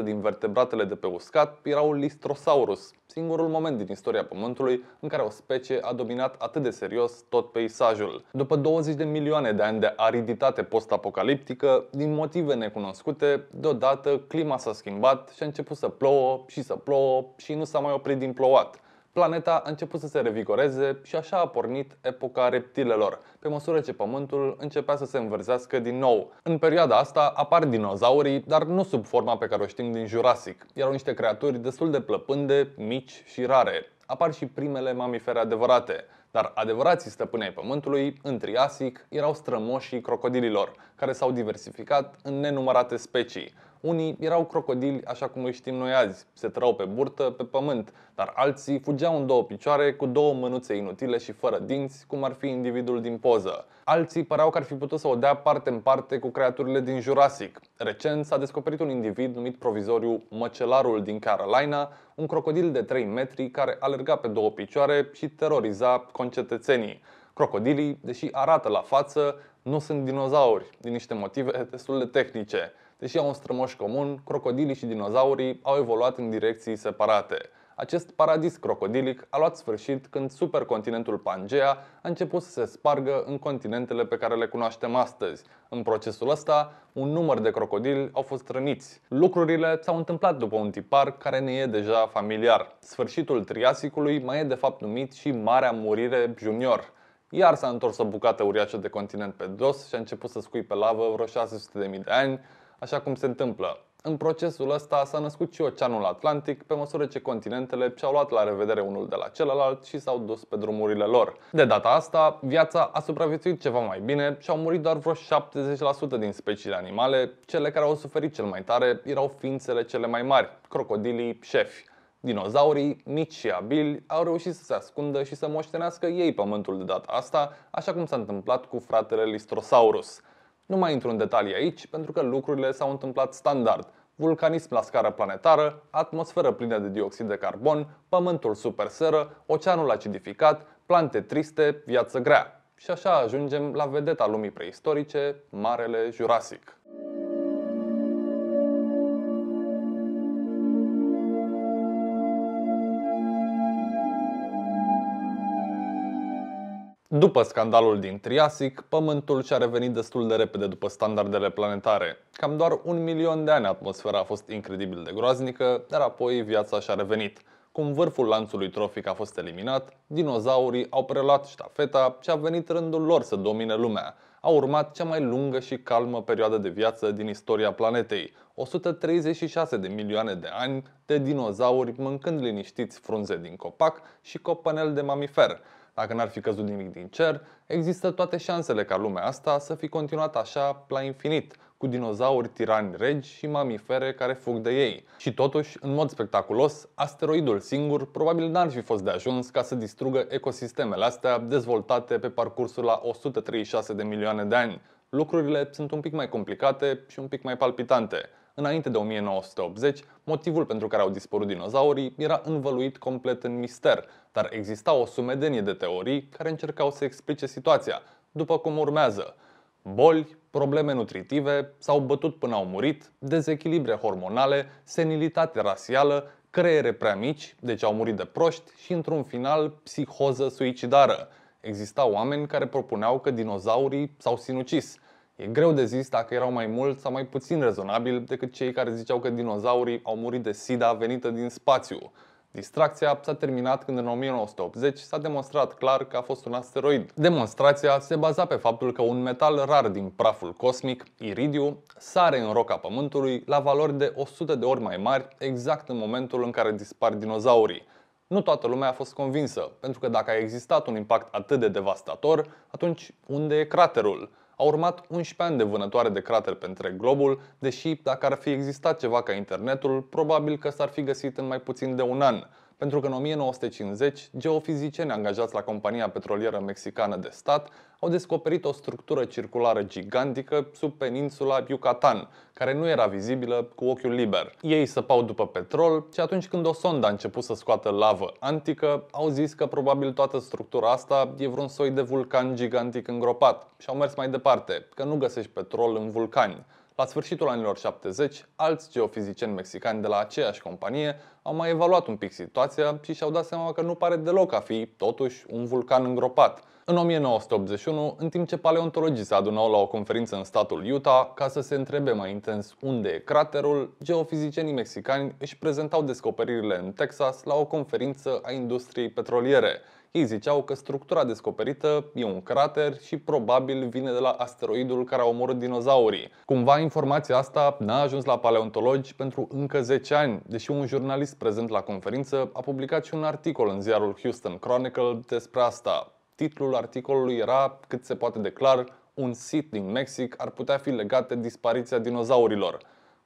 95% din vertebratele de pe uscat erau Listrosaurus singurul moment din istoria Pământului în care o specie a dominat atât de serios tot peisajul. După 20 de milioane de ani de ariditate post-apocaliptică, din motive necunoscute, deodată clima s-a schimbat și a început să plouă și să plouă și nu s-a mai oprit din plouat. Planeta a început să se revigoreze și așa a pornit epoca reptilelor, pe măsură ce pământul începea să se învârzească din nou. În perioada asta apar dinozaurii, dar nu sub forma pe care o știm din Jurassic. Erau niște creaturi destul de plăpânde, mici și rare. Apar și primele mamifere adevărate, dar adevărații stăpâni ai pământului, în Triasic, erau strămoșii crocodililor, care s-au diversificat în nenumărate specii. Unii erau crocodili așa cum îi știm noi azi, se trău pe burtă, pe pământ, dar alții fugeau în două picioare cu două mânuțe inutile și fără dinți, cum ar fi individul din poză. Alții păreau că ar fi putut să o dea parte în parte cu creaturile din Jurassic. Recent s-a descoperit un individ numit provizoriu Măcelarul din Carolina, un crocodil de 3 metri care alerga pe două picioare și teroriza concetățenii. Crocodilii, deși arată la față, nu sunt dinozauri, din niște motive destul de tehnice. Deși au un strămoș comun, crocodilii și dinozaurii au evoluat în direcții separate. Acest paradis crocodilic a luat sfârșit când supercontinentul Pangea a început să se spargă în continentele pe care le cunoaștem astăzi. În procesul ăsta, un număr de crocodili au fost răniți. Lucrurile s-au întâmplat după un tipar care ne e deja familiar. Sfârșitul Triasicului mai e de fapt numit și Marea Murire Junior. Iar s-a întors o bucată uriașă de continent pe dos și a început să scui pe lavă vreo 600.000 de ani, Așa cum se întâmplă. În procesul ăsta s-a născut și Oceanul Atlantic pe măsură ce continentele și-au luat la revedere unul de la celălalt și s-au dus pe drumurile lor. De data asta, viața a supraviețuit ceva mai bine și au murit doar vreo 70% din speciile animale. Cele care au suferit cel mai tare erau ființele cele mai mari, crocodilii, șefi. Dinozaurii, mici și abili, au reușit să se ascundă și să moștenească ei pământul de data asta, așa cum s-a întâmplat cu fratele Listrosaurus – nu mai intru în detalii aici, pentru că lucrurile s-au întâmplat standard. Vulcanism la scară planetară, atmosferă plină de dioxid de carbon, pământul superseră, oceanul acidificat, plante triste, viață grea. Și așa ajungem la vedeta lumii preistorice, Marele Jurasic. După scandalul din Triasic, Pământul și-a revenit destul de repede după standardele planetare. Cam doar un milion de ani atmosfera a fost incredibil de groaznică, dar apoi viața și-a revenit. Cum vârful lanțului trofic a fost eliminat, dinozaurii au preluat ștafeta și a venit rândul lor să domine lumea. A urmat cea mai lungă și calmă perioadă de viață din istoria planetei, 136 de milioane de ani de dinozauri mâncând liniștiți frunze din copac și copanel de mamifer dacă n-ar fi căzut nimic din cer, există toate șansele ca lumea asta să fi continuat așa la infinit, cu dinozauri tirani regi și mamifere care fug de ei. Și totuși, în mod spectaculos, asteroidul singur probabil n-ar fi fost de ajuns ca să distrugă ecosistemele astea dezvoltate pe parcursul la 136 de milioane de ani. Lucrurile sunt un pic mai complicate și un pic mai palpitante înainte de 1980, motivul pentru care au dispărut dinozaurii era învăluit complet în mister, dar exista o sumedenie de teorii care încercau să explice situația, după cum urmează. Boli, probleme nutritive, s-au bătut până au murit, dezechilibre hormonale, senilitate rasială, creiere prea mici, deci au murit de proști și într-un final psihoză suicidară. Existau oameni care propuneau că dinozaurii s-au sinucis – E greu de zis dacă erau mai mult sau mai puțin rezonabil decât cei care ziceau că dinozaurii au murit de sida venită din spațiu. Distracția s-a terminat când în 1980 s-a demonstrat clar că a fost un asteroid. Demonstrația se baza pe faptul că un metal rar din praful cosmic, iridiu, sare în roca Pământului la valori de 100 de ori mai mari exact în momentul în care dispar dinozaurii. Nu toată lumea a fost convinsă, pentru că dacă a existat un impact atât de devastator, atunci unde e craterul? Au urmat 11 ani de vânătoare de cratere pe întreg globul, deși dacă ar fi existat ceva ca internetul, probabil că s-ar fi găsit în mai puțin de un an pentru că în 1950 geofizicieni angajați la compania petrolieră mexicană de stat au descoperit o structură circulară gigantică sub peninsula Yucatan, care nu era vizibilă cu ochiul liber. Ei săpau după petrol și atunci când o sondă a început să scoată lavă antică, au zis că probabil toată structura asta e vreun soi de vulcan gigantic îngropat și au mers mai departe, că nu găsești petrol în vulcani la sfârșitul anilor 70, alți geofizicieni mexicani de la aceeași companie au mai evaluat un pic situația și și-au dat seama că nu pare deloc a fi, totuși, un vulcan îngropat. În 1981, în timp ce paleontologii se adunau la o conferință în statul Utah ca să se întrebe mai intens unde e craterul, geofizicienii mexicani își prezentau descoperirile în Texas la o conferință a industriei petroliere. Ei ziceau că structura descoperită e un crater și probabil vine de la asteroidul care a omorât dinozaurii. Cumva informația asta n-a ajuns la paleontologi pentru încă 10 ani, deși un jurnalist prezent la conferință a publicat și un articol în ziarul Houston Chronicle despre asta. Titlul articolului era, cât se poate declar, un sit din Mexic ar putea fi legat de dispariția dinozaurilor.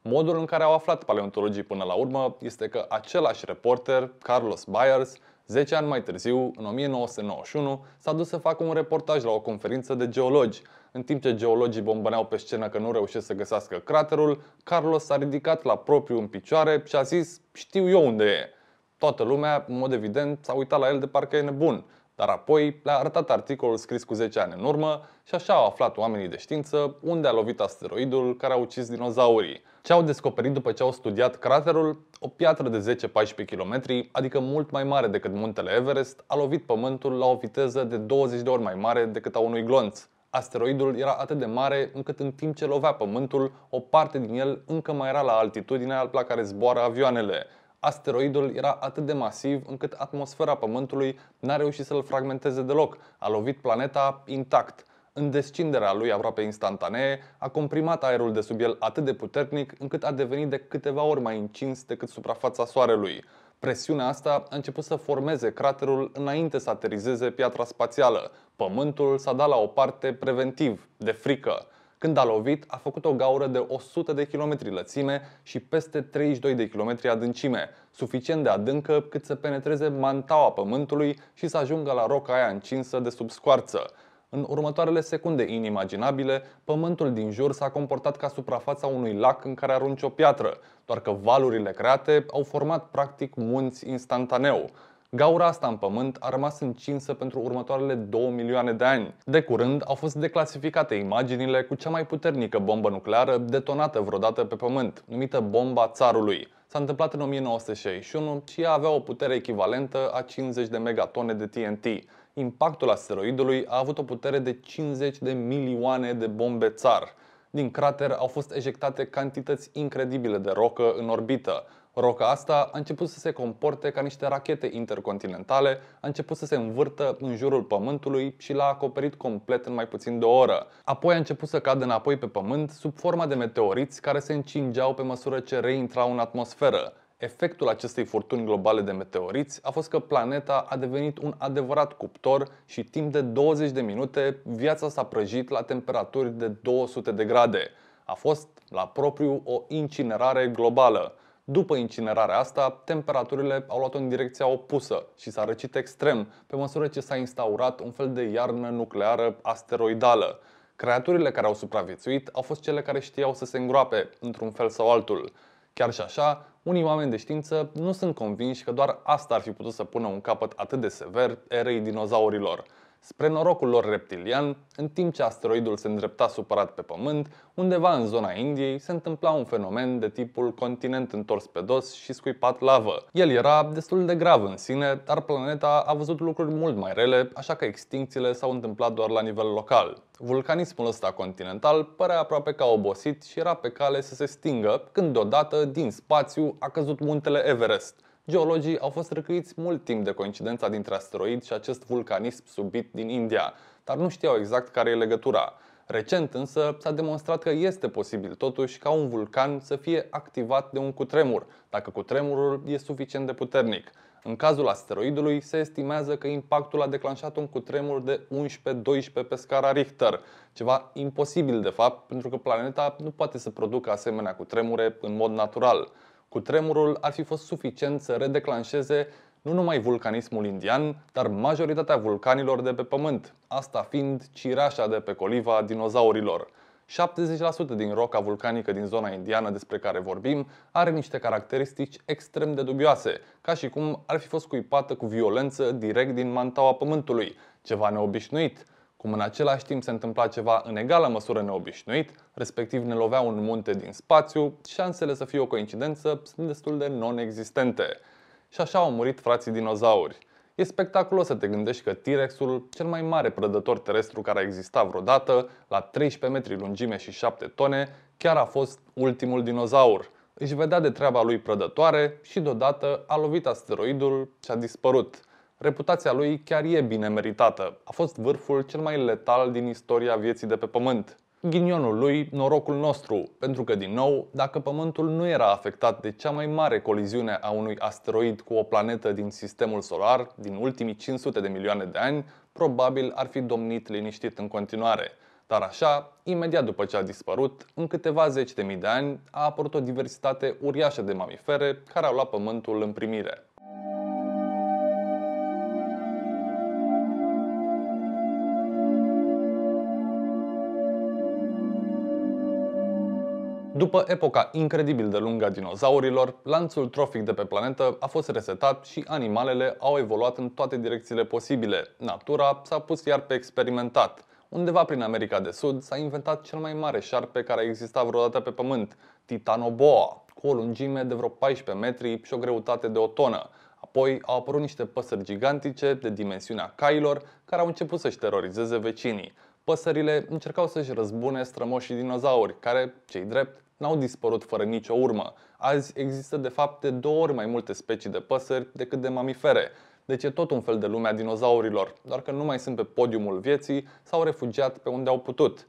Modul în care au aflat paleontologii până la urmă este că același reporter, Carlos Byers, 10 ani mai târziu, în 1991, s-a dus să facă un reportaj la o conferință de geologi. În timp ce geologii bombăneau pe scenă că nu reușesc să găsească craterul, Carlos s-a ridicat la propriu în picioare și a zis știu eu unde e. Toată lumea, în mod evident, s-a uitat la el de parcă e nebun. Dar apoi le-a arătat articolul scris cu 10 ani în urmă și așa au aflat oamenii de știință unde a lovit asteroidul care a ucis dinozaurii. Ce au descoperit după ce au studiat craterul? O piatră de 10-14 km, adică mult mai mare decât muntele Everest, a lovit Pământul la o viteză de 20 de ori mai mare decât a unui glonț. Asteroidul era atât de mare încât în timp ce lovea Pământul, o parte din el încă mai era la altitudinea la care zboară avioanele asteroidul era atât de masiv încât atmosfera Pământului n-a reușit să-l fragmenteze deloc. A lovit planeta intact. În descinderea lui aproape instantanee, a comprimat aerul de sub el atât de puternic încât a devenit de câteva ori mai încins decât suprafața Soarelui. Presiunea asta a început să formeze craterul înainte să aterizeze piatra spațială. Pământul s-a dat la o parte preventiv, de frică. Când a lovit, a făcut o gaură de 100 de km lățime și peste 32 de km adâncime, suficient de adâncă cât să penetreze mantaua pământului și să ajungă la roca aia încinsă de sub scoarță. În următoarele secunde inimaginabile, pământul din jur s-a comportat ca suprafața unui lac în care arunci o piatră, doar că valurile create au format practic munți instantaneu. Gaura asta în pământ a rămas încinsă pentru următoarele 2 milioane de ani. De curând au fost declasificate imaginile cu cea mai puternică bombă nucleară detonată vreodată pe pământ, numită bomba țarului. S-a întâmplat în 1961 și ea avea o putere echivalentă a 50 de megatone de TNT. Impactul asteroidului a avut o putere de 50 de milioane de bombe țar. Din crater au fost ejectate cantități incredibile de rocă în orbită. Roca asta a început să se comporte ca niște rachete intercontinentale, a început să se învârtă în jurul Pământului și l-a acoperit complet în mai puțin de o oră. Apoi a început să cadă înapoi pe Pământ sub forma de meteoriți care se încingeau pe măsură ce reintrau în atmosferă. Efectul acestei furtuni globale de meteoriți a fost că planeta a devenit un adevărat cuptor și timp de 20 de minute viața s-a prăjit la temperaturi de 200 de grade. A fost, la propriu, o incinerare globală. După incinerarea asta, temperaturile au luat-o în direcția opusă și s-a răcit extrem, pe măsură ce s-a instaurat un fel de iarnă nucleară asteroidală. Creaturile care au supraviețuit au fost cele care știau să se îngroape, într-un fel sau altul. Chiar și așa, unii oameni de știință nu sunt convinși că doar asta ar fi putut să pună un capăt atât de sever erei dinozaurilor spre norocul lor reptilian, în timp ce asteroidul se îndrepta supărat pe Pământ, undeva în zona Indiei se întâmpla un fenomen de tipul continent întors pe dos și scuipat lavă. El era destul de grav în sine, dar planeta a văzut lucruri mult mai rele, așa că extincțiile s-au întâmplat doar la nivel local. Vulcanismul ăsta continental părea aproape ca obosit și era pe cale să se stingă, când deodată, din spațiu, a căzut muntele Everest. Geologii au fost răcăiți mult timp de coincidența dintre asteroid și acest vulcanism subit din India, dar nu știau exact care e legătura. Recent însă s-a demonstrat că este posibil totuși ca un vulcan să fie activat de un cutremur, dacă cutremurul e suficient de puternic. În cazul asteroidului se estimează că impactul a declanșat un cutremur de 11-12 pe scara Richter, ceva imposibil de fapt pentru că planeta nu poate să producă asemenea cutremure în mod natural. Cu tremurul ar fi fost suficient să redeclanșeze nu numai vulcanismul indian, dar majoritatea vulcanilor de pe pământ, asta fiind cireașa de pe coliva dinozaurilor. 70% din roca vulcanică din zona indiană despre care vorbim are niște caracteristici extrem de dubioase, ca și cum ar fi fost cuipată cu violență direct din mantaua pământului, ceva neobișnuit, cum în același timp se întâmpla ceva în egală măsură neobișnuit, respectiv ne lovea un munte din spațiu, șansele să fie o coincidență sunt destul de non-existente. Și așa au murit frații dinozauri. E spectaculos să te gândești că T-Rexul, cel mai mare prădător terestru care a existat vreodată, la 13 metri lungime și 7 tone, chiar a fost ultimul dinozaur. Își vedea de treaba lui prădătoare și deodată a lovit asteroidul și a dispărut. Reputația lui chiar e bine meritată. A fost vârful cel mai letal din istoria vieții de pe pământ. Ghinionul lui, norocul nostru, pentru că, din nou, dacă Pământul nu era afectat de cea mai mare coliziune a unui asteroid cu o planetă din sistemul solar din ultimii 500 de milioane de ani, probabil ar fi domnit liniștit în continuare. Dar așa, imediat după ce a dispărut, în câteva zeci de mii de ani, a apărut o diversitate uriașă de mamifere care au luat pământul în primire. După epoca incredibil de lungă a dinozaurilor, lanțul trofic de pe planetă a fost resetat și animalele au evoluat în toate direcțiile posibile. Natura s-a pus iar pe experimentat. Undeva prin America de Sud s-a inventat cel mai mare șarpe care a existat vreodată pe pământ, Titanoboa, cu o lungime de vreo 14 metri și o greutate de o tonă. Apoi au apărut niște păsări gigantice de dimensiunea cailor care au început să-și terorizeze vecinii. Păsările încercau să-și răzbune strămoșii dinozauri, care, cei drept, n-au dispărut fără nicio urmă. Azi există de fapt de două ori mai multe specii de păsări decât de mamifere, deci e tot un fel de lumea dinozaurilor, doar că nu mai sunt pe podiumul vieții, s-au refugiat pe unde au putut.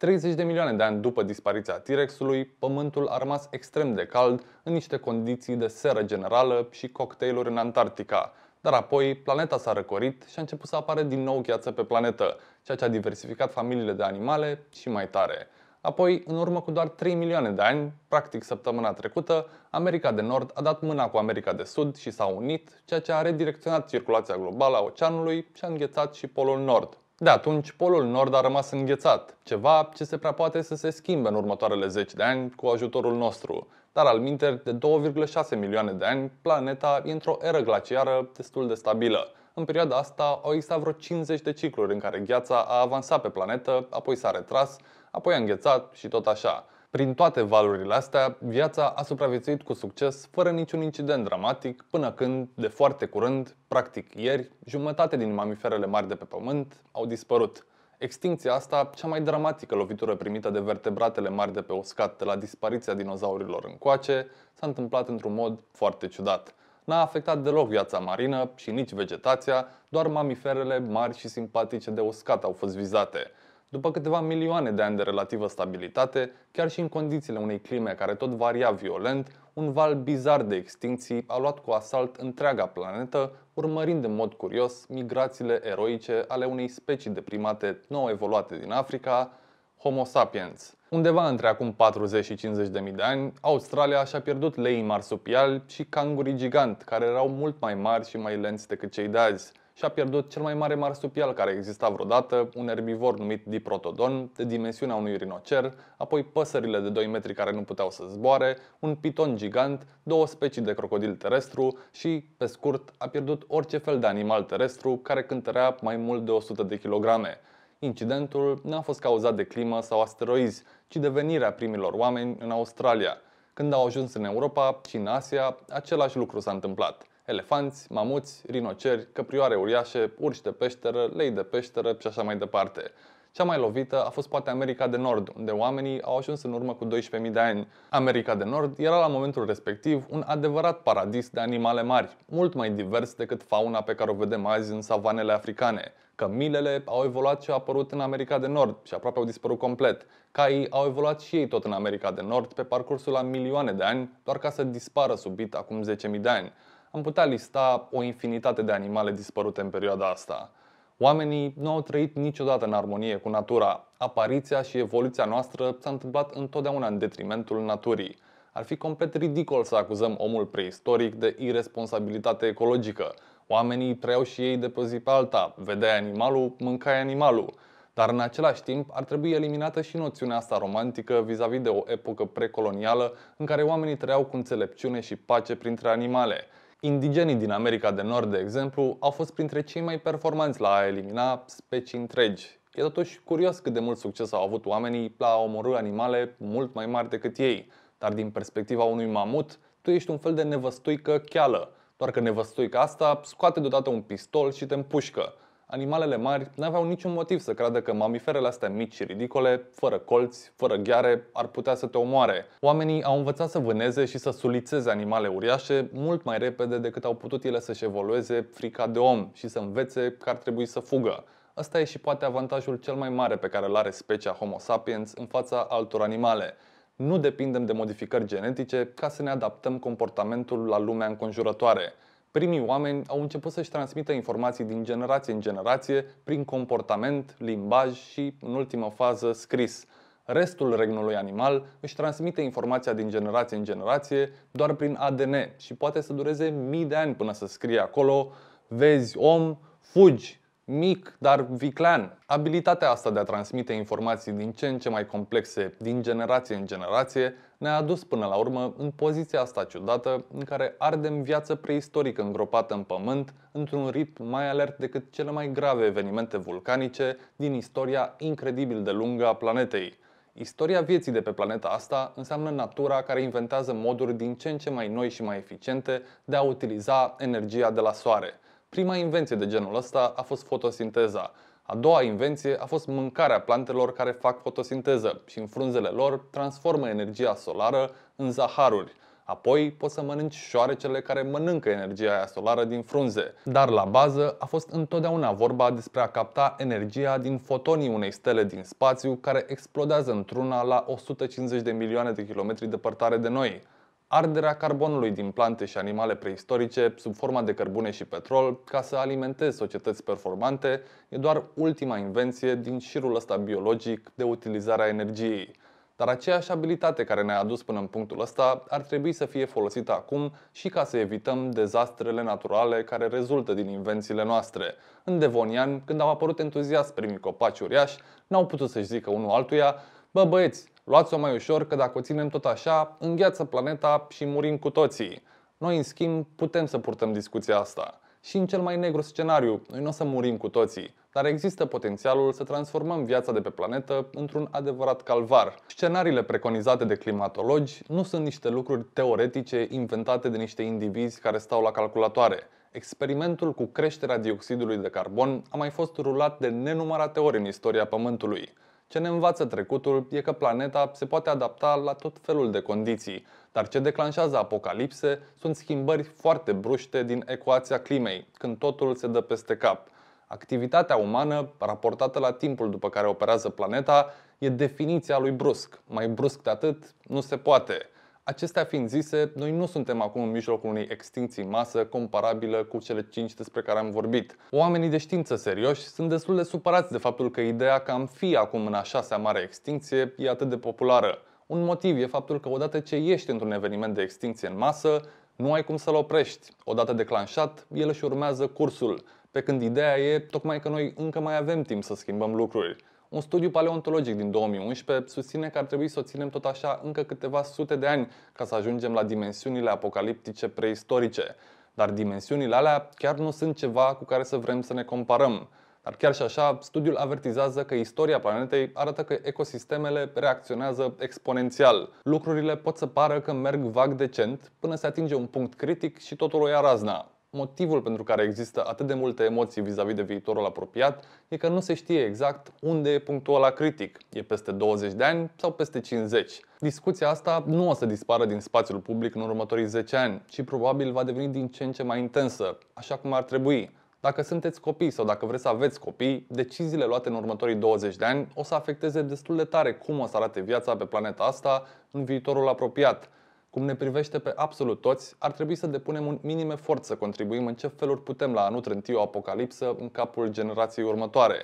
30 de milioane de ani după dispariția t ului pământul a rămas extrem de cald în niște condiții de seră generală și cocktailuri în Antarctica. Dar apoi, planeta s-a răcorit și a început să apare din nou gheață pe planetă, ceea ce a diversificat familiile de animale și mai tare. Apoi, în urmă cu doar 3 milioane de ani, practic săptămâna trecută, America de Nord a dat mâna cu America de Sud și s-a unit, ceea ce a redirecționat circulația globală a oceanului și a înghețat și polul Nord. De da, atunci, polul nord a rămas înghețat, ceva ce se prea poate să se schimbe în următoarele 10 de ani cu ajutorul nostru. Dar al minter de 2,6 milioane de ani, planeta e într-o eră glaciară destul de stabilă. În perioada asta au existat vreo 50 de cicluri în care gheața a avansat pe planetă, apoi s-a retras, apoi a înghețat și tot așa. Prin toate valurile astea, viața a supraviețuit cu succes, fără niciun incident dramatic, până când, de foarte curând, practic ieri, jumătate din mamiferele mari de pe pământ au dispărut. Extincția asta, cea mai dramatică lovitură primită de vertebratele mari de pe uscat de la dispariția dinozaurilor încoace, s-a întâmplat într-un mod foarte ciudat. N-a afectat deloc viața marină și nici vegetația, doar mamiferele mari și simpatice de uscat au fost vizate – după câteva milioane de ani de relativă stabilitate, chiar și în condițiile unei clime care tot varia violent, un val bizar de extinții a luat cu asalt întreaga planetă, urmărind în mod curios migrațiile eroice ale unei specii de primate nou evoluate din Africa, Homo sapiens. Undeva între acum 40 și 50 de mii de ani, Australia și-a pierdut leii marsupiali și cangurii gigant, care erau mult mai mari și mai lenți decât cei de azi și a pierdut cel mai mare marsupial care exista vreodată, un herbivor numit diprotodon, de dimensiunea unui rinocer, apoi păsările de 2 metri care nu puteau să zboare, un piton gigant, două specii de crocodil terestru și, pe scurt, a pierdut orice fel de animal terestru care cântărea mai mult de 100 de kilograme. Incidentul nu a fost cauzat de climă sau asteroizi, ci de venirea primilor oameni în Australia. Când au ajuns în Europa și în Asia, același lucru s-a întâmplat elefanți, mamuți, rinoceri, căprioare uriașe, urși de peșteră, lei de peșteră și așa mai departe. Cea mai lovită a fost poate America de Nord, unde oamenii au ajuns în urmă cu 12.000 de ani. America de Nord era la momentul respectiv un adevărat paradis de animale mari, mult mai divers decât fauna pe care o vedem azi în savanele africane. Cămilele au evoluat și au apărut în America de Nord și aproape au dispărut complet. Caii au evoluat și ei tot în America de Nord pe parcursul a milioane de ani, doar ca să dispară subit acum 10.000 de ani am putea lista o infinitate de animale dispărute în perioada asta. Oamenii nu au trăit niciodată în armonie cu natura. Apariția și evoluția noastră s-a întâmplat întotdeauna în detrimentul naturii. Ar fi complet ridicol să acuzăm omul preistoric de irresponsabilitate ecologică. Oamenii trăiau și ei de pe zi pe alta, vedeai animalul, mâncai animalul. Dar în același timp ar trebui eliminată și noțiunea asta romantică vis-a-vis -vis de o epocă precolonială în care oamenii trăiau cu înțelepciune și pace printre animale. Indigenii din America de Nord, de exemplu, au fost printre cei mai performanți la a elimina specii întregi. E totuși curios cât de mult succes au avut oamenii la a omorâ animale mult mai mari decât ei. Dar din perspectiva unui mamut, tu ești un fel de nevăstuică cheală. Doar că nevăstuica asta scoate deodată un pistol și te împușcă animalele mari n-aveau niciun motiv să creadă că mamiferele astea mici și ridicole, fără colți, fără gheare, ar putea să te omoare. Oamenii au învățat să vâneze și să sulițeze animale uriașe mult mai repede decât au putut ele să-și evolueze frica de om și să învețe că ar trebui să fugă. Asta e și poate avantajul cel mai mare pe care îl are specia Homo sapiens în fața altor animale. Nu depindem de modificări genetice ca să ne adaptăm comportamentul la lumea înconjurătoare primii oameni au început să-și transmită informații din generație în generație prin comportament, limbaj și, în ultimă fază, scris. Restul regnului animal își transmite informația din generație în generație doar prin ADN și poate să dureze mii de ani până să scrie acolo vezi om, fugi, mic, dar viclean. Abilitatea asta de a transmite informații din ce în ce mai complexe, din generație în generație, ne-a adus până la urmă în poziția asta ciudată în care ardem viață preistorică îngropată în pământ, într-un ritm mai alert decât cele mai grave evenimente vulcanice din istoria incredibil de lungă a planetei. Istoria vieții de pe planeta asta înseamnă natura care inventează moduri din ce în ce mai noi și mai eficiente de a utiliza energia de la soare – Prima invenție de genul ăsta a fost fotosinteza. A doua invenție a fost mâncarea plantelor care fac fotosinteză și în frunzele lor transformă energia solară în zaharuri. Apoi poți să mănânci șoarecele care mănâncă energia aia solară din frunze. Dar la bază a fost întotdeauna vorba despre a capta energia din fotonii unei stele din spațiu care explodează într-una la 150 de milioane de kilometri departare de noi arderea carbonului din plante și animale preistorice sub forma de cărbune și petrol ca să alimenteze societăți performante e doar ultima invenție din șirul ăsta biologic de utilizarea energiei. Dar aceeași abilitate care ne-a adus până în punctul ăsta ar trebui să fie folosită acum și ca să evităm dezastrele naturale care rezultă din invențiile noastre. În Devonian, când au apărut entuziasmi primii copaci uriași, n-au putut să-și zică unul altuia Bă băieți, Luați-o mai ușor că dacă o ținem tot așa, îngheață planeta și murim cu toții. Noi, în schimb, putem să purtăm discuția asta. Și în cel mai negru scenariu, noi nu o să murim cu toții, dar există potențialul să transformăm viața de pe planetă într-un adevărat calvar. Scenariile preconizate de climatologi nu sunt niște lucruri teoretice inventate de niște indivizi care stau la calculatoare. Experimentul cu creșterea dioxidului de carbon a mai fost rulat de nenumărate ori în istoria Pământului. Ce ne învață trecutul e că planeta se poate adapta la tot felul de condiții, dar ce declanșează apocalipse sunt schimbări foarte bruște din ecuația climei, când totul se dă peste cap. Activitatea umană, raportată la timpul după care operează planeta, e definiția lui brusc. Mai brusc de atât nu se poate. Acestea fiind zise, noi nu suntem acum în mijlocul unei extinții masă comparabilă cu cele 5 despre care am vorbit. Oamenii de știință serioși sunt destul de supărați de faptul că ideea că am fi acum în a șasea mare extinție e atât de populară. Un motiv e faptul că odată ce ești într-un eveniment de extinție în masă, nu ai cum să-l oprești. Odată declanșat, el își urmează cursul, pe când ideea e tocmai că noi încă mai avem timp să schimbăm lucruri. Un studiu paleontologic din 2011 susține că ar trebui să o ținem tot așa încă câteva sute de ani ca să ajungem la dimensiunile apocaliptice preistorice. Dar dimensiunile alea chiar nu sunt ceva cu care să vrem să ne comparăm. Dar chiar și așa, studiul avertizează că istoria planetei arată că ecosistemele reacționează exponențial. Lucrurile pot să pară că merg vag decent până se atinge un punct critic și totul o ia razna motivul pentru care există atât de multe emoții vis-a-vis de viitorul apropiat e că nu se știe exact unde e punctul ăla critic. E peste 20 de ani sau peste 50? Discuția asta nu o să dispară din spațiul public în următorii 10 ani, ci probabil va deveni din ce în ce mai intensă, așa cum ar trebui. Dacă sunteți copii sau dacă vreți să aveți copii, deciziile luate în următorii 20 de ani o să afecteze destul de tare cum o să arate viața pe planeta asta în viitorul apropiat cum ne privește pe absolut toți, ar trebui să depunem un minim efort să contribuim în ce feluri putem la anul o apocalipsă în capul generației următoare.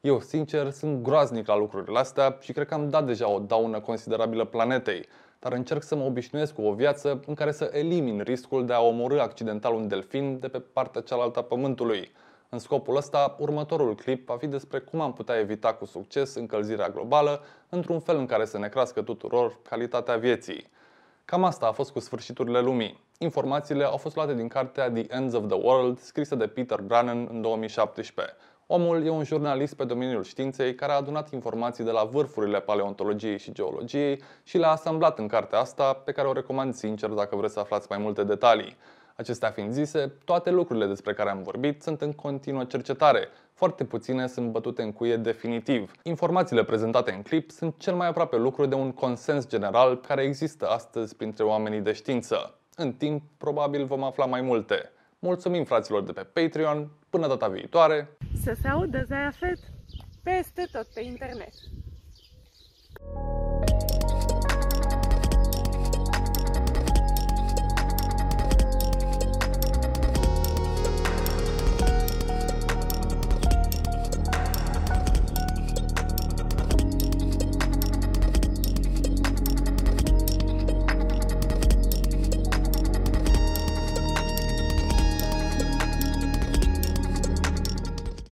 Eu, sincer, sunt groaznic la lucrurile astea și cred că am dat deja o daună considerabilă planetei, dar încerc să mă obișnuiesc cu o viață în care să elimin riscul de a omorâ accidental un delfin de pe partea cealaltă a pământului. În scopul ăsta, următorul clip va fi despre cum am putea evita cu succes încălzirea globală într-un fel în care să ne crească tuturor calitatea vieții. Cam asta a fost cu sfârșiturile lumii. Informațiile au fost luate din cartea The Ends of the World, scrisă de Peter Brannan în 2017. Omul e un jurnalist pe domeniul științei care a adunat informații de la vârfurile paleontologiei și geologiei și le-a asamblat în cartea asta, pe care o recomand sincer dacă vreți să aflați mai multe detalii. Acestea fiind zise, toate lucrurile despre care am vorbit sunt în continuă cercetare. Foarte puține sunt bătute în cuie definitiv. Informațiile prezentate în clip sunt cel mai aproape lucru de un consens general care există astăzi printre oamenii de știință. În timp, probabil vom afla mai multe. Mulțumim fraților de pe Patreon, până data viitoare! Să se audă Zaya Fet peste tot pe internet!